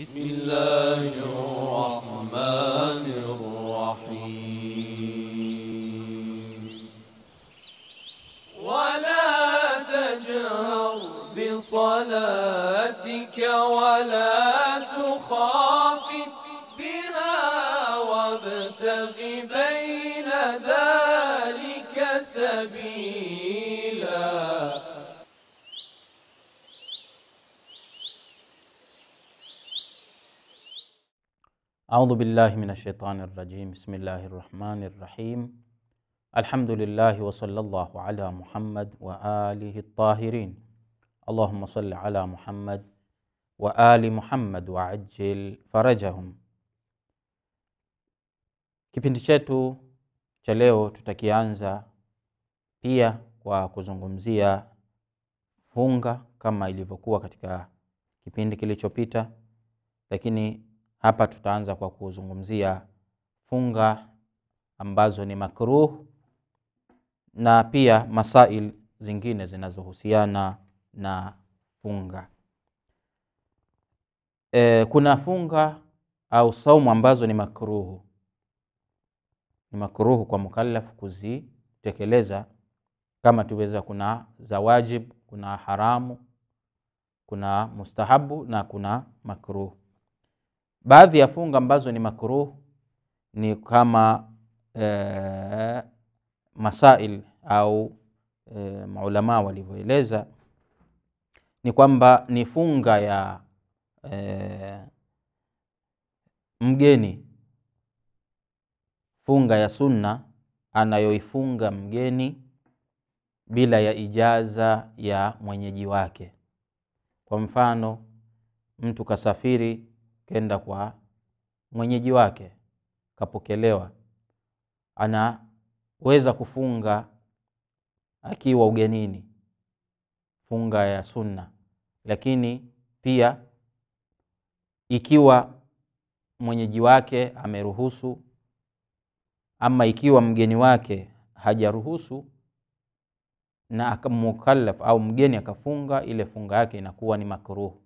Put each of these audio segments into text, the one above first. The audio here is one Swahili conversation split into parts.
بسم الله الرحمن الرحيم ولا تجهر بصلاتك ولا تخافت بها وابتغ بين ذلك سبيلا أعوذ بالله من الشيطان الرجيم بسم الله الرحمن الرحيم الحمد لله وصلى الله على محمد وآله الطاهرين اللهم صل على محمد وآل محمد وعجل فرجهم kipindi chetu cha leo tutakianza pia kwa kuzungumzia funga kama ilivyokuwa كيف kipindi kilichopita lakini Hapa tutaanza kwa kuzungumzia funga ambazo ni makruh na pia masail zingine zinazohusiana na funga. E, kuna funga au saumu ambazo ni makruhu, ni makruhu kwa mukallafu kuzitekeleza kama tuweza. Kuna za wajib, kuna haramu, kuna mustahabu na kuna makruhu. Baadhi ya funga ambazo ni makruh ni kama e, masail au e, eh, maulamaa walivyoeleza ni kwamba ni funga ya e, mgeni, funga ya sunna anayoifunga mgeni bila ya ijaza ya mwenyeji wake. Kwa mfano mtu kasafiri kenda kwa mwenyeji wake, kapokelewa. Anaweza kufunga akiwa ugenini, funga ya sunna, lakini pia ikiwa mwenyeji wake ameruhusu ama ikiwa mgeni wake hajaruhusu na akamukallaf au mgeni akafunga, ile funga yake inakuwa ni makruhu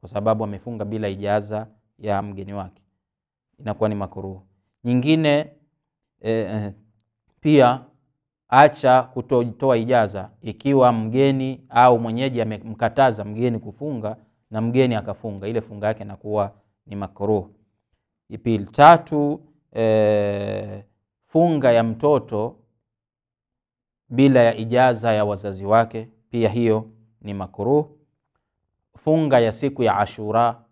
kwa sababu amefunga bila ijaza ya mgeni wake, inakuwa ni makuruhu. Nyingine e, pia acha kutotoa ijaza ikiwa mgeni au mwenyeji amemkataza mgeni kufunga na mgeni akafunga, ile funga yake inakuwa ni makuruhu Pili tatu, e, funga ya mtoto bila ya ijaza ya wazazi wake, pia hiyo ni makuruhu funga ya siku ya Ashura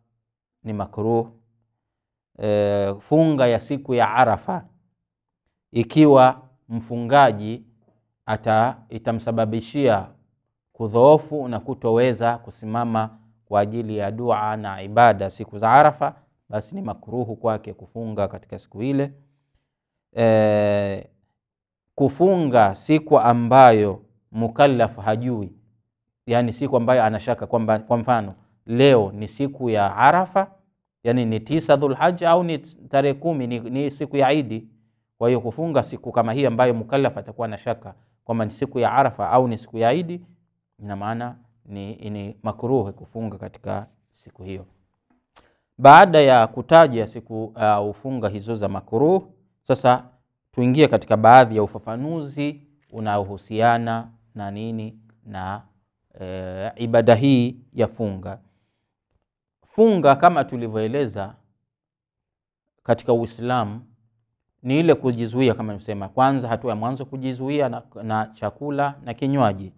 ni makruh. E, funga ya siku ya Arafa ikiwa mfungaji ata itamsababishia kudhoofu na kutoweza kusimama kwa ajili ya dua na ibada siku za Arafa, basi ni makruhu kwake kufunga katika siku ile. E, kufunga siku ambayo mukallaf hajui yani siku ambayo anashaka kwamba, kwa mfano leo ni siku ya Arafa, yani ni tisa Dhulhaj au ni tarehe kumi ni, ni siku ya Idi. Kwa hiyo kufunga siku kama hii ambayo mukallaf atakuwa na shaka kwamba ni siku ya Arafa au ni siku ya Idi, ina maana ni, ni makruhi kufunga katika siku hiyo. Baada ya kutaja siku uh, ufunga hizo za makruh, sasa tuingie katika baadhi ya ufafanuzi unaohusiana na nini na e, ibada hii ya funga. Funga kama tulivyoeleza katika Uislamu ni ile kujizuia, kama nimesema, kwanza hatua ya mwanzo kujizuia na, na chakula na kinywaji,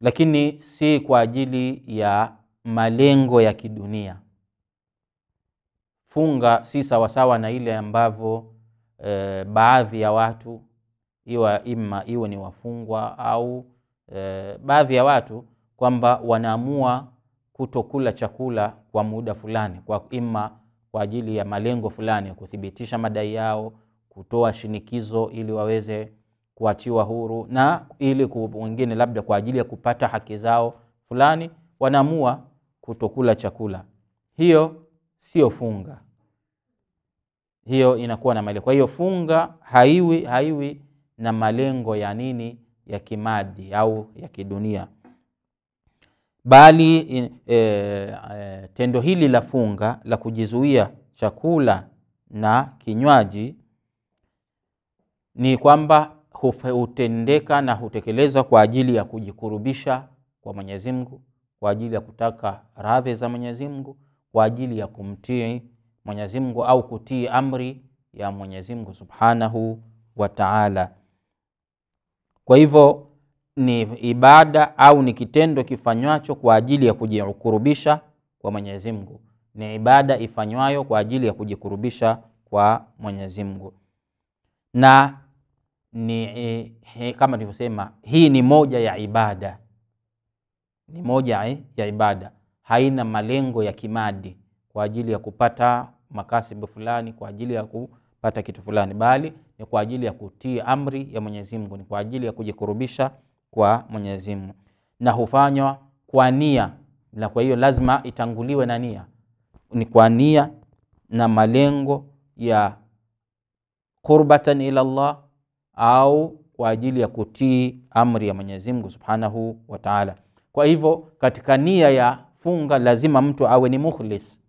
lakini si kwa ajili ya malengo ya kidunia. Funga si sawasawa na ile ambavyo e, baadhi ya watu iwa ima iwe ni wafungwa au e, baadhi ya watu kwamba wanaamua kutokula chakula kwa muda fulani, kwa ima kwa ajili ya malengo fulani, kuthibitisha madai yao, kutoa shinikizo ili waweze kuachiwa huru, na ili wengine labda kwa ajili ya kupata haki zao fulani wanaamua kutokula chakula. Hiyo sio funga, hiyo inakuwa na malengo. Kwa hiyo funga haiwi haiwi na malengo ya nini ya kimadi au ya kidunia, bali e, e, tendo hili la funga la kujizuia chakula na kinywaji ni kwamba hutendeka na hutekelezwa kwa ajili ya kujikurubisha kwa Mwenyezi Mungu, kwa ajili ya kutaka radhi za Mwenyezi Mungu, kwa ajili ya kumtii Mwenyezi Mungu au kutii amri ya Mwenyezi Mungu Subhanahu wa Ta'ala. Kwa hivyo ni ibada au ni kitendo kifanywacho kwa ajili ya kujikurubisha kwa Mwenyezi Mungu, ni ibada ifanywayo kwa ajili ya kujikurubisha kwa Mwenyezi Mungu na ni eh, he, kama nilivyosema, hii ni moja ya ibada, ni moja he, eh, ya ibada, haina malengo ya kimadi kwa ajili ya kupata makasibu fulani, kwa ajili ya ku kupata kitu fulani, bali ni kwa ajili ya kutii amri ya Mwenyezi Mungu, ni kwa ajili ya kujikurubisha kwa Mwenyezi Mungu, na hufanywa kwa nia, na kwa hiyo lazima itanguliwe na nia. Ni kwa nia na malengo ya qurbatan ila Allah au kwa ajili ya kutii amri ya Mwenyezi Mungu Subhanahu wa Ta'ala. Kwa hivyo katika nia ya funga lazima mtu awe ni mukhlis,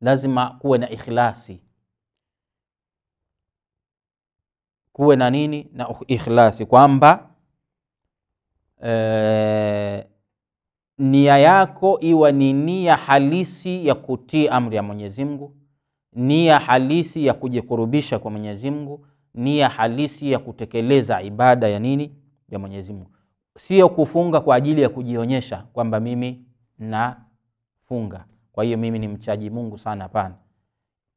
lazima kuwe na ikhlasi. kuwe na nini na ikhlasi, kwamba e, nia yako iwa ni nia halisi ya kutii amri ya Mwenyezi Mungu, nia halisi ya kujikurubisha kwa Mwenyezi Mungu, nia halisi ya kutekeleza ibada ya nini ya Mwenyezi Mungu, sio kufunga kwa ajili ya kujionyesha kwamba mimi nafunga, kwa hiyo mimi ni mchaji Mungu sana. Hapana,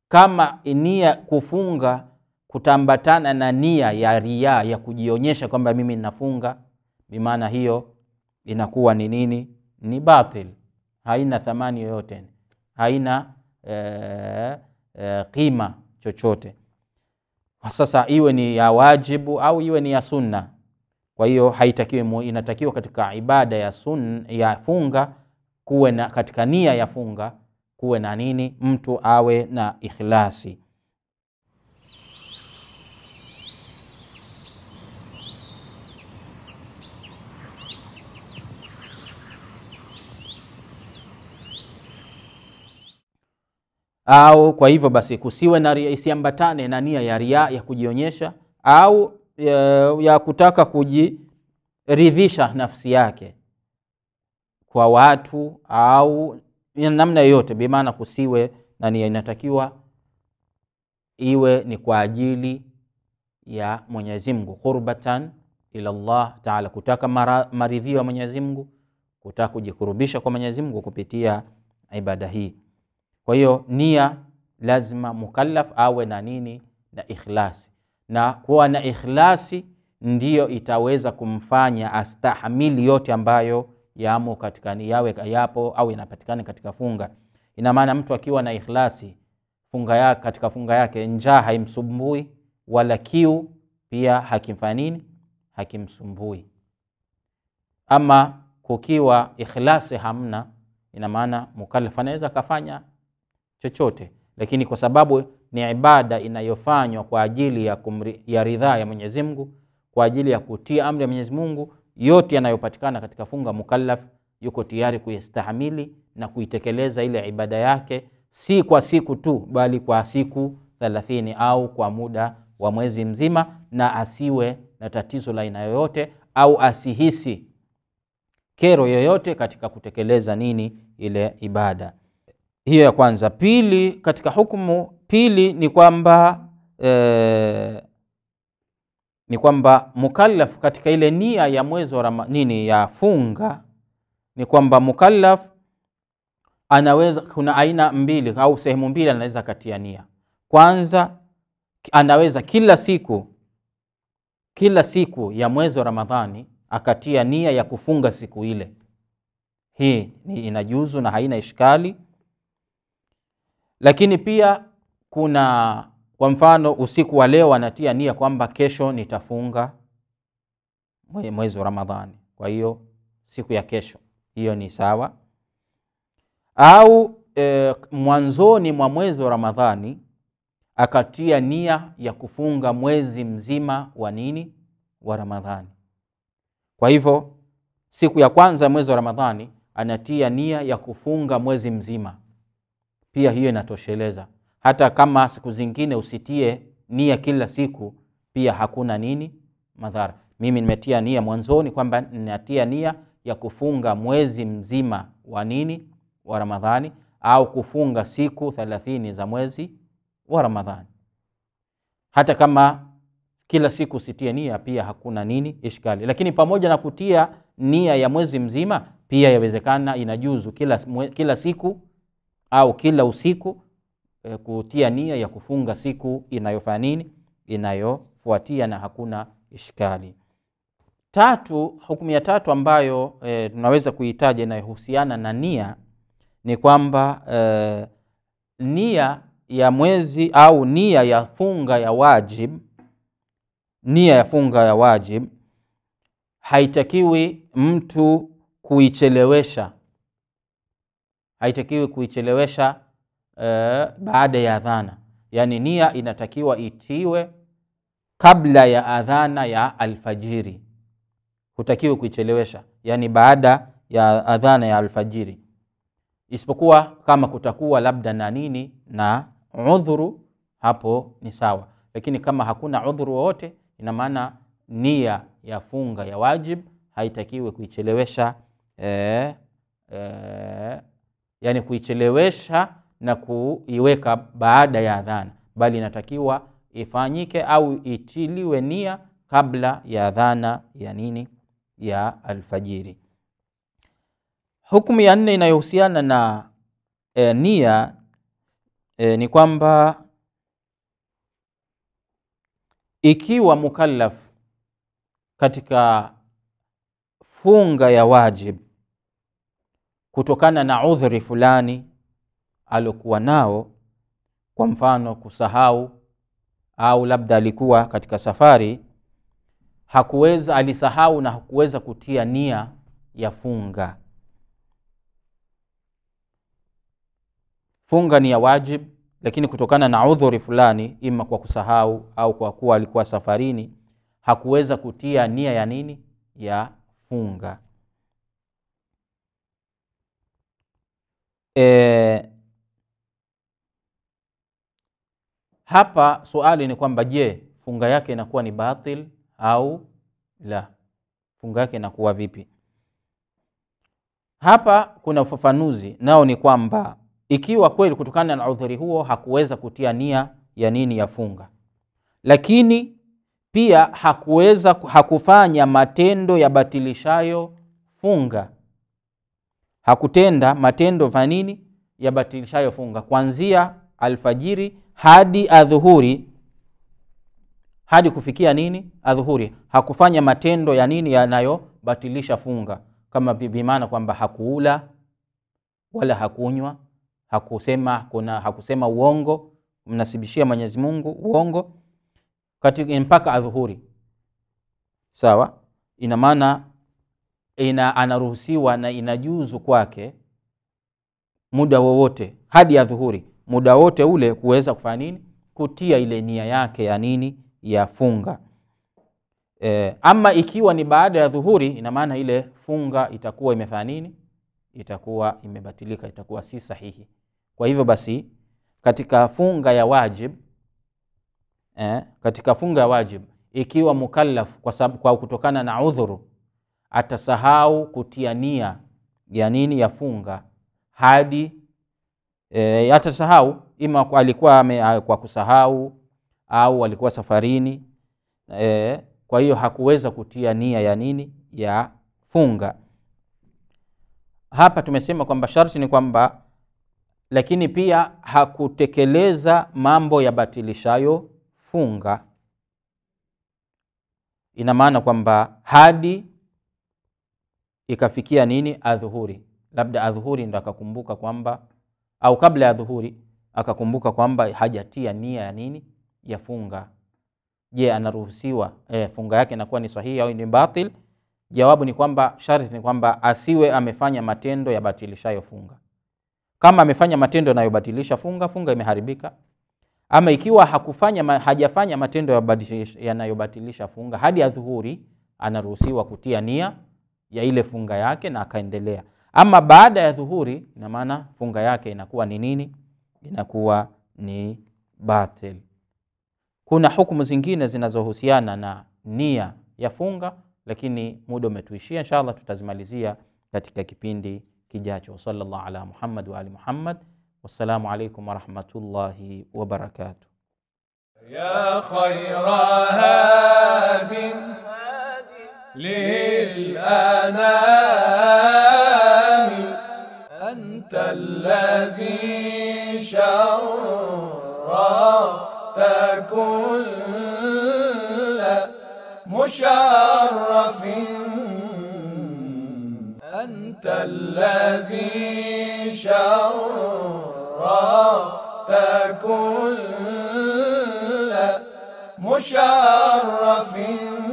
kama nia kufunga kutambatana na nia ya ria ya kujionyesha kwamba mimi ninafunga, bimaana hiyo inakuwa ni nini? Ni batil, haina thamani yoyote, haina e, eh, e, eh, kima chochote. Sasa iwe ni ya wajibu au iwe ni ya sunna. Kwa hiyo haitakiwi, inatakiwa katika ibada ya sun, ya funga kuwe na katika nia ya funga kuwe na nini, mtu awe na ikhlasi. au kwa hivyo basi kusiwe na isiambatane na nia ya ria ya kujionyesha au ya, e, ya kutaka kujiridhisha nafsi yake kwa watu au namna yoyote, bimaana kusiwe na nia, inatakiwa iwe ni kwa ajili ya Mwenyezi Mungu, qurbatan ila Allah taala, kutaka maridhio ya Mwenyezi Mungu, kutaka kujikurubisha kwa Mwenyezi Mungu kupitia ibada hii. Kwa hiyo nia lazima mukallaf awe na nini? Na ikhlasi, na kuwa na ikhlasi ndiyo itaweza kumfanya astahamili yote ambayo yamo katika yawe yapo au inapatikana katika funga. Ina maana mtu akiwa na ikhlasi funga ya, katika funga yake njaa haimsumbui wala kiu pia hakimfanya nini, hakimsumbui. Ama kukiwa ikhlasi hamna, ina maana mukallaf anaweza akafanya chochote, lakini kwa sababu ni ibada inayofanywa kwa ajili ya, kumri, ya ridhaa ya Mwenyezi Mungu, kwa ajili ya kutia amri ya Mwenyezi Mungu, yote yanayopatikana katika funga, mukallaf yuko tayari kuistahamili na kuitekeleza ile ibada yake, si kwa siku tu, bali kwa siku 30 au kwa muda wa mwezi mzima, na asiwe na tatizo la aina yoyote au asihisi kero yoyote katika kutekeleza nini ile ibada hiyo ya kwanza. Pili, katika hukumu pili ni kwamba e, ni kwamba mukallaf katika ile nia ya mwezi wa nini ya funga, ni kwamba mukallaf anaweza, kuna aina mbili au sehemu mbili anaweza katia nia. Kwanza anaweza kila siku kila siku ya mwezi wa Ramadhani akatia nia ya kufunga siku ile, hii ni inajuzu na haina ishkali lakini pia kuna kwa mfano, usiku wa leo anatia nia kwamba kesho nitafunga mwezi wa Ramadhani, kwa hiyo siku ya kesho hiyo ni sawa. Au e, mwanzoni mwa mwezi wa Ramadhani akatia nia ya kufunga mwezi mzima wa nini wa Ramadhani. Kwa hivyo siku ya kwanza ya mwezi wa Ramadhani anatia nia ya kufunga mwezi mzima pia hiyo inatosheleza. Hata kama siku zingine usitie nia kila siku, pia hakuna nini madhara. Mimi nimetia nia mwanzoni kwamba ninatia nia ya kufunga mwezi mzima wa nini wa Ramadhani au kufunga siku thelathini za mwezi wa Ramadhani. Hata kama kila siku usitie nia, pia hakuna nini ishkali. Lakini pamoja na kutia nia ya mwezi mzima, pia yawezekana inajuzu kila, kila siku au kila usiku e, kutia nia ya kufunga siku inayofanya nini, inayofuatia na hakuna ishikali Tatu, hukumu ya tatu ambayo e, tunaweza kuitaja inayohusiana na nia ni kwamba e, nia ya mwezi au nia ya funga ya wajib, nia ya funga ya wajib haitakiwi mtu kuichelewesha haitakiwi kuichelewesha e, baada ya adhana. Yani nia inatakiwa itiwe kabla ya adhana ya alfajiri, hutakiwi kuichelewesha, yani baada ya adhana ya alfajiri, isipokuwa kama kutakuwa labda na nini na udhuru, hapo ni sawa. Lakini kama hakuna udhuru wowote, ina maana nia ya funga ya wajib haitakiwi kuichelewesha e, e, yani kuichelewesha na kuiweka baada ya adhana, bali inatakiwa ifanyike au itiliwe nia kabla ya adhana ya nini, ya alfajiri. Hukumu ya nne inayohusiana na e, nia e, ni kwamba ikiwa mukallaf katika funga ya wajib kutokana na udhuri fulani alokuwa nao, kwa mfano kusahau, au labda alikuwa katika safari hakuweza, alisahau na hakuweza kutia nia ya funga. Funga ni ya wajib, lakini kutokana na udhuri fulani, ima kwa kusahau au kwa kuwa alikuwa safarini, hakuweza kutia nia ya nini, ya funga. Eh, hapa suali ni kwamba je, funga yake inakuwa ni batil au la? Funga yake inakuwa vipi? Hapa kuna ufafanuzi nao ni kwamba ikiwa kweli kutokana na udhuri huo hakuweza kutia nia ya nini ya funga, lakini pia hakuweza hakufanya matendo ya batilishayo funga hakutenda matendo vanini yabatilishayo funga kuanzia alfajiri hadi adhuhuri hadi kufikia nini adhuhuri hakufanya matendo ya nini yanayobatilisha funga kama vimaana kwamba hakuula wala hakunywa hakusema kuna hakusema uongo mnasibishia mwenyezi mungu uongo katika mpaka adhuhuri sawa ina maana ina anaruhusiwa na inajuzu kwake muda wowote hadi ya dhuhuri, muda wote ule kuweza kufanya nini? Kutia ile nia yake ya nini, ya funga. E, ama ikiwa ni baada ya dhuhuri, ina maana ile funga itakuwa imefanya nini? Itakuwa imebatilika, itakuwa si sahihi. Kwa hivyo basi katika funga ya wajib eh, katika funga ya wajib ikiwa mukallaf kwa, kwa kutokana na udhuru atasahau kutia nia ya nini ya funga hadi e, atasahau ima alikuwa ame, kwa kusahau au alikuwa safarini e, kwa hiyo hakuweza kutia nia ya nini ya funga. Hapa tumesema kwamba sharti ni kwamba, lakini pia hakutekeleza mambo batilishayo funga. Ina maana kwamba hadi ikafikia nini adhuhuri, labda adhuhuri ndo akakumbuka kwamba au kabla ya dhuhuri akakumbuka kwamba hajatia nia ya nini ya funga. Je, anaruhusiwa e, funga yake inakuwa ni sahihi au ni batil? Jawabu ni kwamba sharti ni kwamba asiwe amefanya matendo yabatilishayo funga. Kama amefanya matendo yanayobatilisha funga, funga imeharibika. Ama ikiwa hakufanya, ma, hajafanya matendo yanayobatilisha funga hadi adhuhuri, anaruhusiwa kutia nia ya ile funga yake na akaendelea. Ama baada ya dhuhuri, ina maana funga yake inakuwa ni nini? Inakuwa ni batil. Kuna hukumu zingine zinazohusiana na nia ya funga, lakini muda umetuishia. Inshallah tutazimalizia katika kipindi kijacho. Sallallahu ala Muhammad wa ali Muhammad. Wassalamu alaikum warahmatullahi wabarakatuh. ya khaira hadin للأنام أنت الذي شرفت كل مشرف أنت الذي شرفت كل مشرف